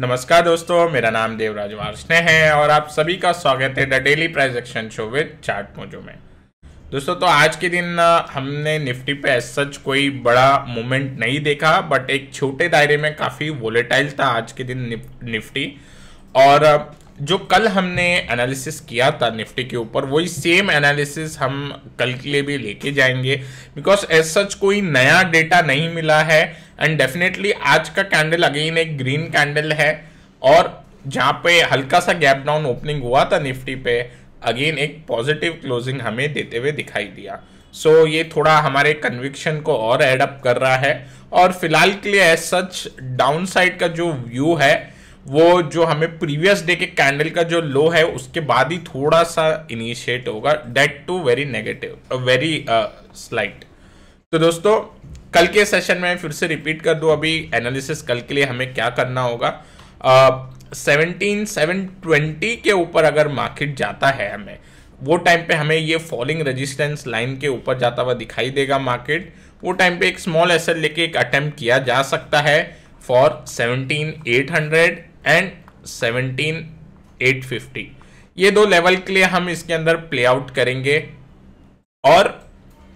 नमस्कार दोस्तों मेरा नाम देवराज वार्षण है और आप सभी का स्वागत है the daily price action action show with Chart Mojo में दोस्तों तो आज के दिन हमने निफ्टी पे एस सच कोई बड़ा मूवमेंट नहीं देखा बट एक छोटे दायरे में काफ़ी वोलेटाइल था आज के दिन निफ्टी और जो कल हमने एनालिसिस किया था निफ्टी के ऊपर वही सेम एनालिसिस हम कल के लिए भी लेके जाएंगे बिकॉज एज सच कोई नया डेटा नहीं मिला है एंड डेफिनेटली आज का कैंडल अगेन एक ग्रीन कैंडल है और जहाँ पे हल्का सा गैप डाउन ओपनिंग हुआ था निफ्टी पे अगेन एक पॉजिटिव क्लोजिंग हमें देते हुए दिखाई दिया सो so, ये थोड़ा हमारे कन्विक्शन को और एडअप कर रहा है और फिलहाल के लिए एज सच डाउन साइड का जो व्यू है वो जो हमें प्रीवियस डे के कैंडल का जो लो है उसके बाद ही थोड़ा सा इनिशिएट होगा date to very negative very slight तो दोस्तों कल के सेशन में फिर से रिपीट कर दूं अभी एनालिसिस कल के लिए हमें क्या करना होगा सेवनटीन सेवन ट्वेंटी के ऊपर अगर मार्केट जाता है हमें वो टाइम पे हमें ये फॉलिंग रेजिस्टेंस लाइन के ऊपर जाता हुआ दिखाई देगा मार्केट वो टाइम पे एक स्मॉल एसएल लेके एक अटेम्प्ट किया जा सकता है for seventeen eight hundred and seventeen eight fifty ये दो लेवल के लिए हम इसके अंदर प्ले आउट करेंगे और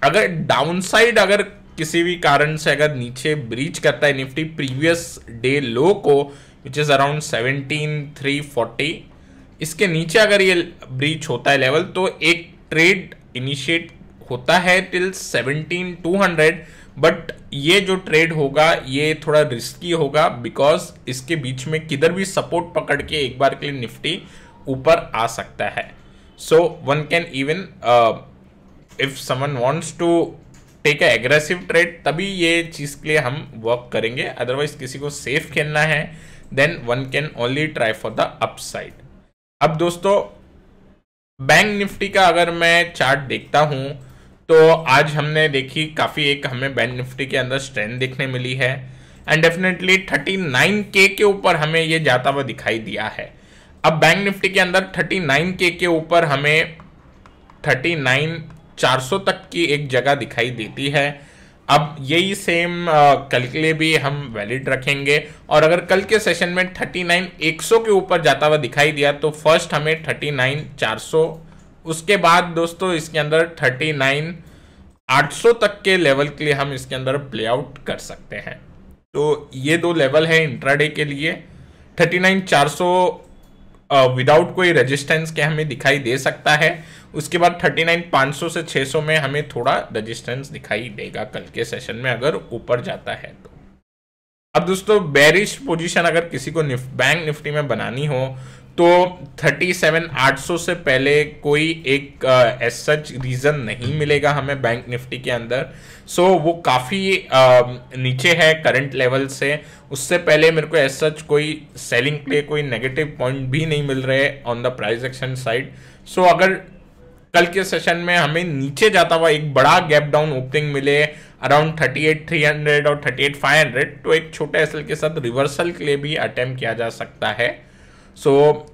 अगर डाउन साइड अगर किसी भी कारण से अगर नीचे ब्रीच करता है निफ्टी प्रीवियस डे लो को which is around seventeen three forty इसके नीचे अगर ये ब्रीच होता है लेवल तो एक ट्रेड इनिशिएट होता है till seventeen two hundred but ये जो ट्रेड होगा ये थोड़ा रिस्की होगा बिकॉज इसके बीच में किधर भी सपोर्ट पकड़ के एक बार के लिए निफ्टी ऊपर आ सकता है so one can even if someone wants to take a aggressive trade तभी ये चीज़ के लिए हम वर्क करेंगे अदरवाइज किसी को सेफ खेलना है then one can only try for the upside अब दोस्तों बैंक निफ्टी का अगर मैं चार्ट देखता हूं तो आज हमने देखी काफ़ी एक हमें बैंक निफ्टी के अंदर स्ट्रेंथ देखने मिली है एंड डेफिनेटली थर्टी नाइन के के ऊपर हमें ये जाता हुआ दिखाई दिया है अब बैंक निफ्टी के अंदर थर्टी नाइन के के ऊपर हमें थर्टी नाइन चार सौ तक की एक जगह दिखाई देती है अब यही सेम कल के लिए भी हम वैलिड रखेंगे और अगर कल के सेशन में थर्टी नाइन एक सौ के ऊपर जाता हुआ दिखाई दिया तो फर्स्ट हमें थर्टी नाइन चार सौ उसके बाद दोस्तों इसके अंदर थर्टी नाइन आठ सौ तक के लेवल के लिए हम इसके अंदर प्ले आउट कर सकते हैं तो ये दो लेवल है इंट्राडे के लिए थर्टी नाइन चार सौ विदाउट कोई रेजिस्टेंस के हमें दिखाई दे सकता है उसके बाद थर्टी नाइन पाँच सौ से छः सौ में हमें थोड़ा रेजिस्टेंस दिखाई देगा कल के सेशन में अगर ऊपर जाता है तो अब दोस्तों बैरिश पोजीशन अगर किसी को निफ, बैंक निफ्टी में बनानी हो तो 37800 से पहले कोई एक एस सच रीज़न नहीं मिलेगा हमें बैंक निफ्टी के अंदर सो so, वो काफ़ी नीचे है करंट लेवल से उससे पहले मेरे को एस सच कोई सेलिंग के लिए कोई नेगेटिव पॉइंट भी नहीं मिल रहे on the price action side so अगर कल के सेशन में हमें नीचे जाता हुआ एक बड़ा गैप डाउन ओपनिंग मिले अराउंड 38300 और 38500 तो एक छोटे एसल के साथ रिवर्सल के लिए भी अटेम्प्ट किया जा सकता है सो so,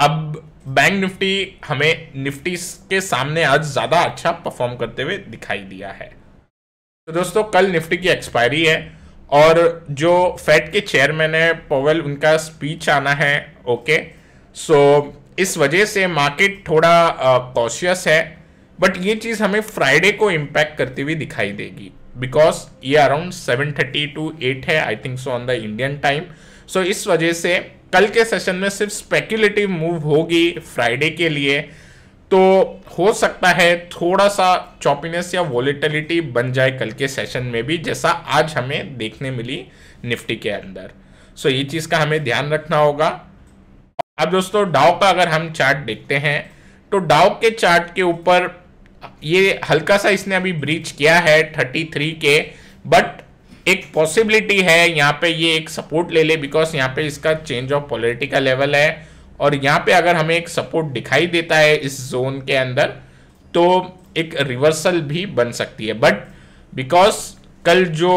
अब बैंक निफ्टी हमें निफ्टी के सामने आज ज़्यादा अच्छा परफॉर्म करते हुए दिखाई दिया है तो दोस्तों कल निफ्टी की एक्सपायरी है और जो फेड के चेयरमैन है पोवेल उनका स्पीच आना है ओके सो इस वजह से मार्केट थोड़ा कॉशियस है बट ये चीज़ हमें फ्राइडे को इम्पैक्ट करती हुई दिखाई देगी बिकॉज ये around seven thirty two eight है I think so on the Indian time सो इस वजह से कल के सेशन में सिर्फ स्पेक्यूलेटिव मूव होगी फ्राइडे के लिए तो हो सकता है थोड़ा सा चॉपिनेस या वॉलिटिलिटी बन जाए कल के सेशन में भी जैसा आज हमें देखने मिली निफ्टी के अंदर सो ये चीज़ का हमें ध्यान रखना होगा अब दोस्तों डाव का अगर हम चार्ट देखते हैं तो डाव के चार्ट के ऊपर ये हल्का सा इसने अभी ब्रीच किया है 33 के बट एक पॉसिबिलिटी है यहाँ पे ये एक सपोर्ट ले ले बिकॉज यहाँ पे इसका चेंज ऑफ पॉलिटी का लेवल है और यहाँ पे अगर हमें एक सपोर्ट दिखाई देता है इस जोन के अंदर तो एक रिवर्सल भी बन सकती है बट बिकॉज कल जो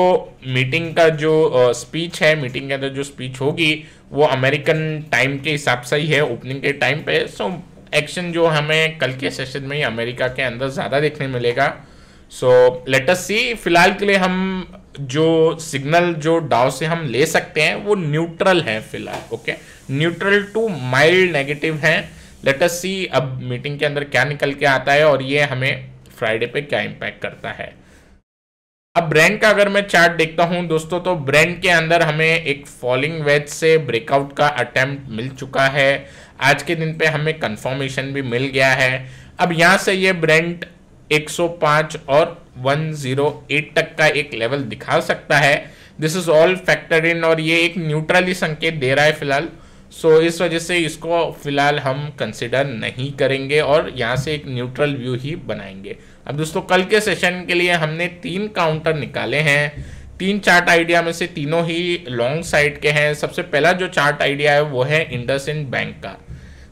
मीटिंग का जो स्पीच है मीटिंग के अंदर जो स्पीच होगी वो अमेरिकन टाइम के हिसाब से ही है ओपनिंग के टाइम पे सो एक्शन जो हमें कल के सेशन में ही अमेरिका के अंदर ज़्यादा देखने मिलेगा सो लेटस सी फिलहाल के लिए हम जो सिग्नल जो डाव से हम ले सकते हैं वो न्यूट्रल है फिलहाल okay neutral to mild negative है लेट अस सी अब मीटिंग के अंदर क्या निकल के आता है और ये हमें फ्राइडे पे क्या इम्पैक्ट करता है अब ब्रेंड का अगर मैं चार्ट देखता हूं दोस्तों तो ब्रेंड के अंदर हमें एक फॉलिंग वेज से ब्रेकआउट का अटेम्प्ट मिल चुका है आज के दिन पे हमें कंफर्मेशन भी मिल गया है अब यहां से ये ब्रेंड 105 और 108 तक का एक लेवल दिखा सकता है this is all factor in और ये एक न्यूट्रली संकेत दे रहा है फिलहाल सो so, इस वजह से इसको फिलहाल हम कंसिडर नहीं करेंगे और यहाँ से एक न्यूट्रल व्यू ही बनाएंगे अब दोस्तों कल के सेशन के लिए हमने तीन काउंटर निकाले हैं तीन चार्ट आइडिया में से तीनों ही लॉन्ग साइड के हैं सबसे पहला जो चार्ट आइडिया है वो है इंडस बैंक का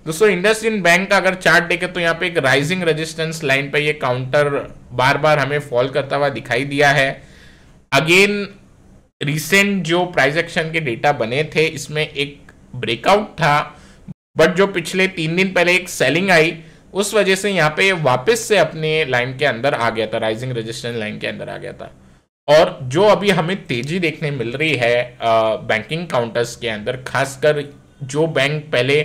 दोस्तों इंडस इन बैंक का अगर चार्ट देखे तो यहाँ पे एक राइजिंग रेजिस्टेंस लाइन पे ये काउंटर बार बार हमें फॉल करता हुआ दिखाई दिया है अगेन रिसेंट जो प्राइस एक्शन के डेटा बने थे इसमें एक ब्रेकआउट था बट जो पिछले तीन दिन पहले एक सेलिंग आई उस वजह से यहाँ पे वापस से अपने लाइन के अंदर आ गया था राइजिंग रजिस्टेंस लाइन के अंदर आ गया था और जो अभी हमें तेजी देखने मिल रही है आ, बैंकिंग काउंटर्स के अंदर खासकर जो बैंक पहले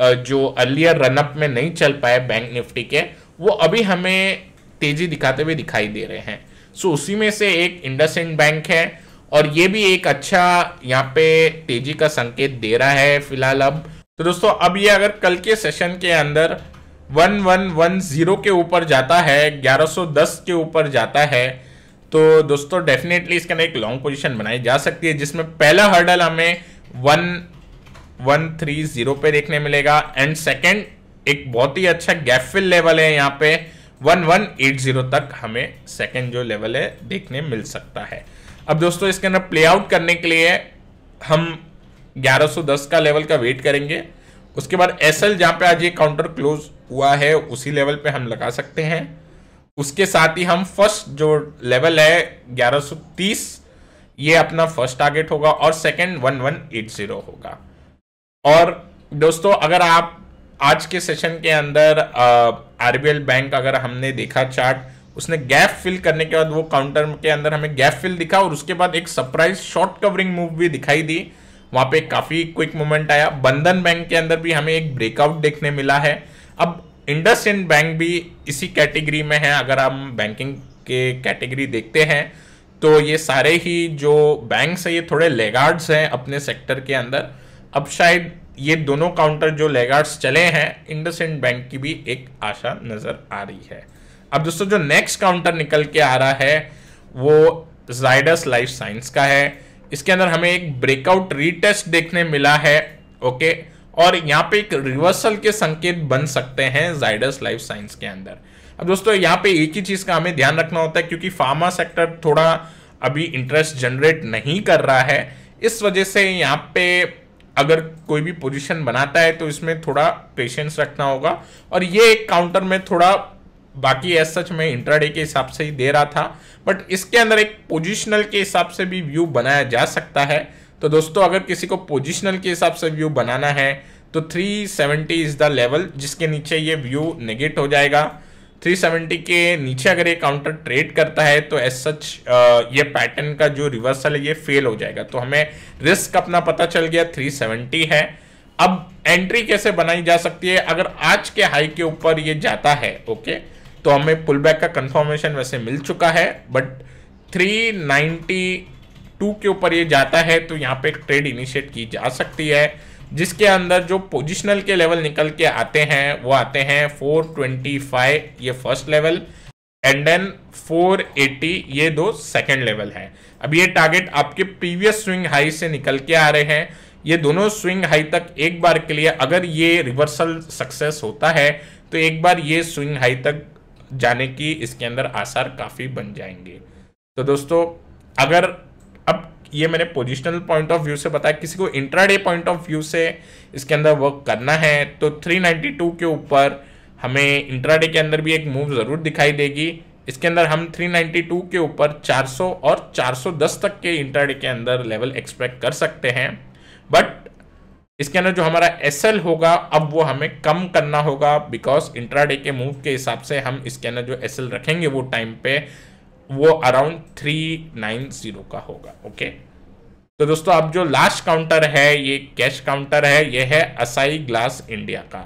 जो अर्लियर रनअप में नहीं चल पाए बैंक निफ्टी के वो अभी हमें तेजी दिखाते हुए दिखाई दे रहे हैं सो so, उसी में से एक इंडसइंड बैंक है और ये भी एक अच्छा यहाँ पे तेजी का संकेत दे रहा है फिलहाल अब तो दोस्तों अब ये अगर कल के सेशन के अंदर 1110 के ऊपर जाता है 1110 के ऊपर जाता है तो दोस्तों डेफिनेटली इसके अंदर एक लॉन्ग पोजीशन बनाई जा सकती है जिसमें पहला हर्डल हमें वन वन थ्री जीरो पे देखने मिलेगा एंड सेकेंड एक बहुत ही अच्छा गैप फिल लेवल है यहाँ पे वन वन एट जीरो तक हमें सेकेंड जो लेवल है देखने मिल सकता है अब दोस्तों इसके अंदर प्ले आउट करने के लिए हम 1110 का लेवल का वेट करेंगे उसके बाद एस एल जहाँ पे आज ये काउंटर क्लोज हुआ है उसी लेवल पे हम लगा सकते हैं उसके साथ ही हम फर्स्ट जो लेवल है 1130 ये अपना फर्स्ट टारगेट होगा और सेकेंड 1180 होगा और दोस्तों अगर आप आज के सेशन के अंदर आरबीएल बैंक अगर हमने देखा चार्ट उसने गैप फिल करने के बाद वो काउंटर के अंदर हमें गैप फिल दिखा और उसके बाद एक सरप्राइज शॉर्ट कवरिंग मूव भी दिखाई दी वहाँ पे काफ़ी क्विक मोमेंट आया बंधन बैंक के अंदर भी हमें एक ब्रेकआउट देखने मिला है अब इंडस इंड बैंक भी इसी कैटेगरी में है अगर हम बैंकिंग के कैटेगरी देखते हैं तो ये सारे ही जो बैंक्स है ये थोड़े लेगार्ड्स हैं अपने सेक्टर के अंदर अब शायद ये दोनों काउंटर जो लेगार्ड्स चले हैं इंड बैंक की भी एक आशा नजर आ रही है अब दोस्तों जो नेक्स्ट काउंटर निकल के आ रहा है वो जाइडस लाइफ साइंस का है इसके अंदर हमें एक ब्रेकआउट रीटेस्ट देखने मिला है ओके और यहाँ पे एक रिवर्सल के संकेत बन सकते हैं जाइडस लाइफ साइंस के अंदर अब दोस्तों यहाँ पे एक ही चीज़ का हमें ध्यान रखना होता है क्योंकि फार्मा सेक्टर थोड़ा अभी इंटरेस्ट जनरेट नहीं कर रहा है इस वजह से यहाँ पे अगर कोई भी पोजीशन बनाता है तो इसमें थोड़ा पेशेंस रखना होगा और ये एक काउंटर में थोड़ा बाकी एज सच में इंट्राडे के हिसाब से ही दे रहा था बट इसके अंदर एक पोजिशनल के हिसाब से भी व्यू बनाया जा सकता है तो दोस्तों अगर किसी को पोजिशनल के हिसाब से व्यू बनाना है तो 370 इज़ द लेवल जिसके नीचे ये व्यू नेगेट हो जाएगा 370 के नीचे अगर ये काउंटर ट्रेड करता है तो एस सच ये पैटर्न का जो रिवर्सल है ये फेल हो जाएगा तो हमें रिस्क अपना पता चल गया 370 है अब एंट्री कैसे बनाई जा सकती है अगर आज के हाई के ऊपर ये जाता है ओके तो हमें पुल बैक का कंफर्मेशन वैसे मिल चुका है बट 392 के ऊपर ये जाता है तो यहाँ पे एक ट्रेड इनिशिएट की जा सकती है जिसके अंदर जो पोजिशनल के लेवल निकल के आते हैं वो आते हैं 425 ये फर्स्ट लेवल एंड देन 480 ये दो सेकंड लेवल है अब ये टारगेट आपके प्रीवियस स्विंग हाई से निकल के आ रहे हैं ये दोनों स्विंग हाई तक एक बार के लिए अगर ये रिवर्सल सक्सेस होता है तो एक बार ये स्विंग हाई तक जाने की इसके अंदर आसार काफ़ी बन जाएंगे तो दोस्तों अगर ये मैंने पोजिशनल पॉइंट ऑफ व्यू से बताया किसी को इंट्राडे पॉइंट ऑफ व्यू से इसके अंदर वर्क करना है तो 392 के ऊपर हमें इंट्राडे के अंदर भी एक मूव ज़रूर दिखाई देगी इसके अंदर हम 392 के ऊपर 400 और 410 तक के इंट्राडे के अंदर लेवल एक्सपेक्ट कर सकते हैं बट इसके अंदर जो हमारा एस होगा अब वो हमें कम करना होगा बिकॉज इंट्राडे के मूव के हिसाब से हम इसके अंदर जो एस रखेंगे वो टाइम पे वो अराउंड थ्री नाइन जीरो का होगा ओके तो दोस्तों अब जो लास्ट काउंटर है ये कैश काउंटर है ये है असाई ग्लास इंडिया का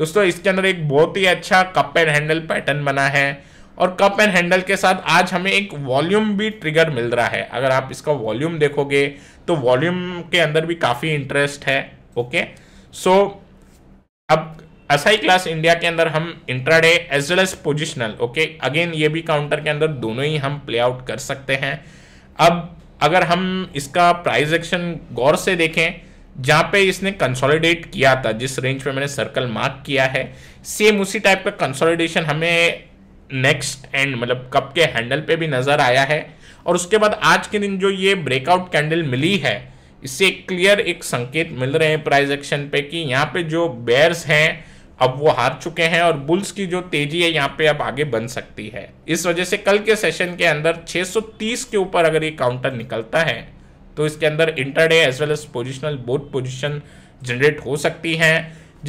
दोस्तों इसके अंदर एक बहुत ही अच्छा कप एंड हैंडल पैटर्न बना है और कप एंड हैंडल के साथ आज हमें एक वॉल्यूम भी ट्रिगर मिल रहा है अगर आप इसका वॉल्यूम देखोगे तो वॉल्यूम के अंदर भी काफ़ी इंटरेस्ट है ओके सो अब असाई क्लास इंडिया के अंदर हम intraday as well as positional okay again ये भी काउंटर के अंदर दोनों ही हम प्ले आउट कर सकते हैं अब अगर हम इसका प्राइस एक्शन गौर से देखें जहां पे इसने कंसोलिडेट किया था जिस रेंज पे मैंने सर्कल मार्क किया है सेम उसी टाइप का कंसोलिडेशन हमें नेक्स्ट एंड मतलब कप के हैंडल पे भी नज़र आया है और उसके बाद आज के दिन जो ये ब्रेकआउट कैंडल मिली है इससे क्लियर एक संकेत मिल रहे हैं प्राइस एक्शन पे कि यहाँ पे जो बेयर्स हैं अब वो हार चुके हैं और बुल्स की जो तेजी है यहाँ पे अब आगे बन सकती है इस वजह से कल के सेशन के अंदर 630 के ऊपर अगर ये काउंटर निकलता है तो इसके अंदर intraday as well as positional both position generate हो सकती है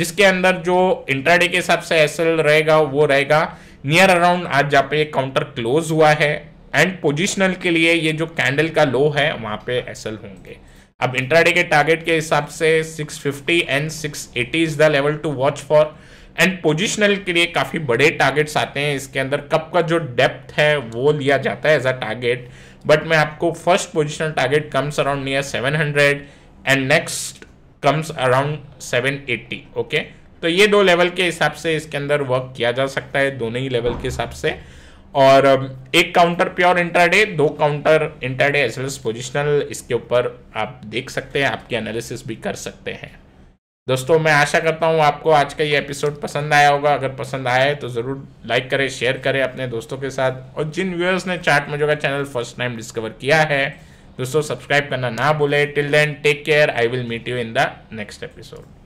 जिसके अंदर जो इंटरडे के हिसाब से एस रहेगा वो रहेगा नियर अराउंड आज यहाँ पे काउंटर क्लोज हुआ है एंड पोजिशनल के लिए ये जो कैंडल का लो है वहाँ पे एस होंगे अब इंट्राडे के टारगेट के हिसाब से 650 and 680 is the level to watch for and positional के लिए काफ़ी बड़े टारगेट्स आते हैं इसके अंदर कप का जो डेप्थ है वो लिया जाता है एज अ टारगेट बट मैं आपको first positional target comes around near 700 and next comes around 780 okay okay? तो ये दो लेवल के हिसाब से इसके अंदर वर्क किया जा सकता है दोनों ही लेवल के हिसाब से और um, एक काउंटर प्योर इंटरडे दो counter intraday as well as positional इसके ऊपर आप देख सकते हैं आपकी एनालिसिस भी कर सकते हैं दोस्तों मैं आशा करता हूँ आपको आज का ये एपिसोड पसंद आया होगा अगर पसंद आया है तो ज़रूर लाइक करें शेयर करें अपने दोस्तों के साथ और जिन व्यूअर्स ने चार्ट मजो का चैनल फर्स्ट टाइम डिस्कवर किया है दोस्तों सब्सक्राइब करना ना भूलें till then take care I will meet you in the next episode